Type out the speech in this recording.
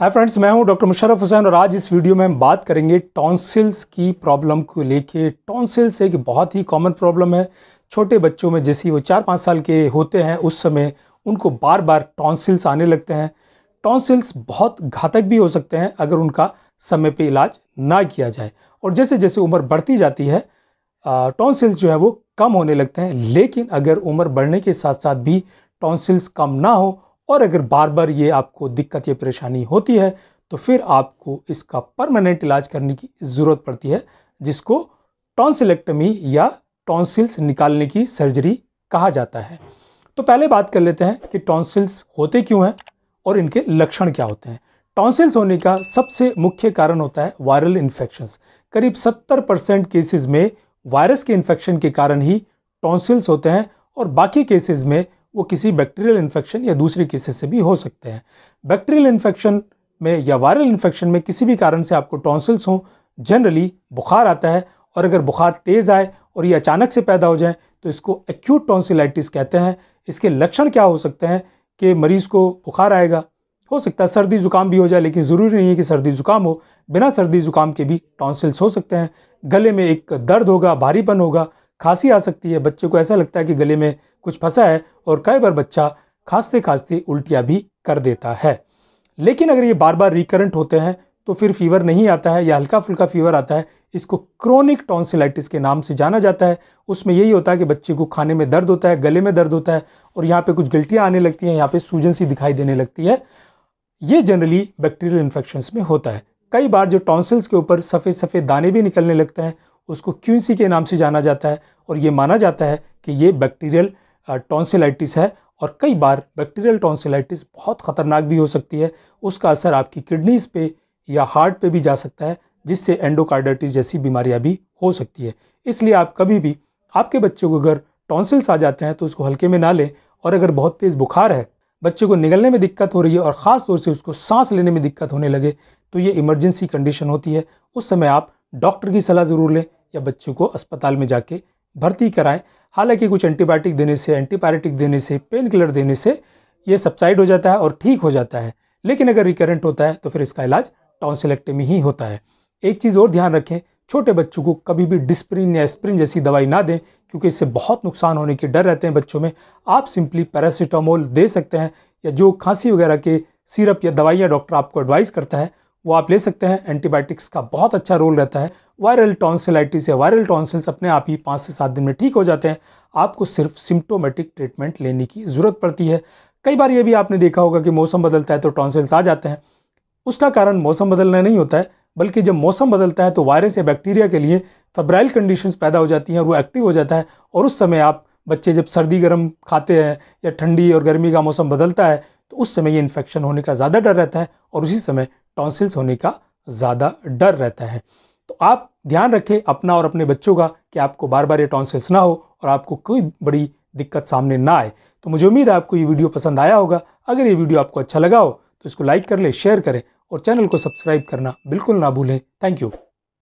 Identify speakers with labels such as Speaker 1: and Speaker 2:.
Speaker 1: hi friends मैं हूं doctor Musharraf Hussain और आज इस वीडियो में हम बात करेंगे टॉन्सिल्स की प्रॉब्लम को लेके टॉन्सिल्स एक बहुत ही कॉमन प्रॉब्लम है छोटे बच्चों में जैसे वो चार पाँच साल के होते हैं उस समय उनको बार बार टॉन्सिल्स आने लगते हैं टॉन्सिल्स बहुत घातक भी हो सकते हैं अगर उनका समय पर इलाज ना किया जाए और जैसे जैसे उम्र बढ़ती जाती है टॉन्सिल्स जो है वो कम होने लगते हैं लेकिन अगर उम्र बढ़ने के साथ साथ भी टॉन्सिल्स कम ना हो और अगर बार बार ये आपको दिक्कत या परेशानी होती है तो फिर आपको इसका परमानेंट इलाज करने की ज़रूरत पड़ती है जिसको टॉन्सिलेक्टमी या टॉन्सिल्स निकालने की सर्जरी कहा जाता है तो पहले बात कर लेते हैं कि टॉन्सिल्स होते क्यों हैं और इनके लक्षण क्या होते हैं टॉन्सिल्स होने का सबसे मुख्य कारण होता है वायरल इन्फेक्शंस करीब 70 परसेंट केसेज में वायरस के इन्फेक्शन के कारण ही टॉन्सिल्स होते हैं और बाकी केसेज में वो किसी बैक्टीरियल इन्फेक्शन या दूसरे किसी से भी हो सकते हैं बैक्टीरियल इन्फेक्शन में या वायरल इन्फेक्शन में किसी भी कारण से आपको टॉन्सिल्स हों जनरली बुखार आता है और अगर बुखार तेज़ आए और ये अचानक से पैदा हो जाए तो इसको एक्यूट टॉन्सिलाइटिस कहते हैं इसके लक्षण क्या हो सकते हैं कि मरीज़ को बुखार आएगा हो सकता है सर्दी ज़ुकाम भी हो जाए लेकिन ज़रूरी नहीं है कि सर्दी ज़ुकाम हो बिना सर्दी ज़ुकाम के भी टॉन्सिल्स हो सकते हैं गले में एक दर्द होगा भारीपन होगा खांसी आ सकती है बच्चे को ऐसा लगता है कि गले में कुछ फंसा है और कई बार बच्चा खांसते खांसते उल्टियाँ भी कर देता है लेकिन अगर ये बार बार रिकरेंट होते हैं तो फिर फीवर नहीं आता है या हल्का फुल्का फीवर आता है इसको क्रोनिक टॉन्सिलाइटिस के नाम से जाना जाता है उसमें यही होता है कि बच्चे को खाने में दर्द होता है गले में दर्द होता है और यहाँ पे कुछ गलतियाँ आने लगती हैं यहाँ पे सूजन सी दिखाई देने लगती है ये जनरली बैक्टीरियल इन्फेक्शंस में होता है कई बार जो टॉन्सिल्स के ऊपर सफ़ेद सफ़ेद दाने भी निकलने लगते हैं उसको क्यूसी के नाम से जाना जाता है और ये माना जाता है कि ये बैक्टीरियल टॉन्सिलाइटिस है और कई बार बैक्टीरियल टॉन्सिलाइटिस बहुत ख़तरनाक भी हो सकती है उसका असर आपकी किडनीज़ पे या हार्ट पे भी जा सकता है जिससे एंडोकार्डाइटिस जैसी बीमारियां भी हो सकती है इसलिए आप कभी भी आपके बच्चे को अगर टॉन्सिल्स आ जाते हैं तो उसको हल्के में ना लें और अगर बहुत तेज़ बुखार है बच्चे को निगलने में दिक्कत हो रही है और ख़ास तौर से उसको सांस लेने में दिक्कत होने लगे तो ये इमरजेंसी कंडीशन होती है उस समय आप डॉक्टर की सलाह ज़रूर लें या बच्चे को अस्पताल में जाके भर्ती कराएं हालांकि कुछ एंटीबायोटिक देने से एंटीपायरेटिक देने से पेन किलर देने से ये सब्साइड हो जाता है और ठीक हो जाता है लेकिन अगर रिकरेंट होता है तो फिर इसका इलाज टॉन्सिलेक्टेमी ही होता है एक चीज़ और ध्यान रखें छोटे बच्चों को कभी भी डिस्प्रिन या स्प्रिन जैसी दवाई ना दें क्योंकि इससे बहुत नुकसान होने के डर रहते हैं बच्चों में आप सिंपली पैरासीटामोल दे सकते हैं या जो खांसी वगैरह के सिरप या दवाइयाँ डॉक्टर आपको एडवाइस करता है वो आप ले सकते हैं एंटीबायोटिक्स का बहुत अच्छा रोल रहता है वायरल टॉन्सिलाइटिस या वायरल टॉन्सिल्स अपने आप ही पाँच से सात दिन में ठीक हो जाते हैं आपको सिर्फ सिम्टोमेटिक ट्रीटमेंट लेने की ज़रूरत पड़ती है कई बार ये भी आपने देखा होगा कि मौसम बदलता है तो टॉन्सिल्स आ जाते हैं उसका कारण मौसम बदलना नहीं होता है बल्कि जब मौसम बदलता है तो वायरस या बैक्टीरिया के लिए फेब्राइल कंडीशंस पैदा हो जाती हैं और वो एक्टिव हो जाता है और उस समय आप बच्चे जब सर्दी गर्म खाते हैं या ठंडी और गर्मी का मौसम बदलता है तो उस समय ये इन्फेक्शन होने का ज़्यादा डर रहता है और उसी समय टॉन्सिल्स होने का ज़्यादा डर रहता है तो आप ध्यान रखें अपना और अपने बच्चों का कि आपको बार बार ये टॉन्सिल्स ना हो और आपको कोई बड़ी दिक्कत सामने ना आए तो मुझे उम्मीद है आपको ये वीडियो पसंद आया होगा अगर ये वीडियो आपको अच्छा लगा हो तो इसको लाइक कर लें शेयर करें और चैनल को सब्सक्राइब करना बिल्कुल ना भूलें थैंक यू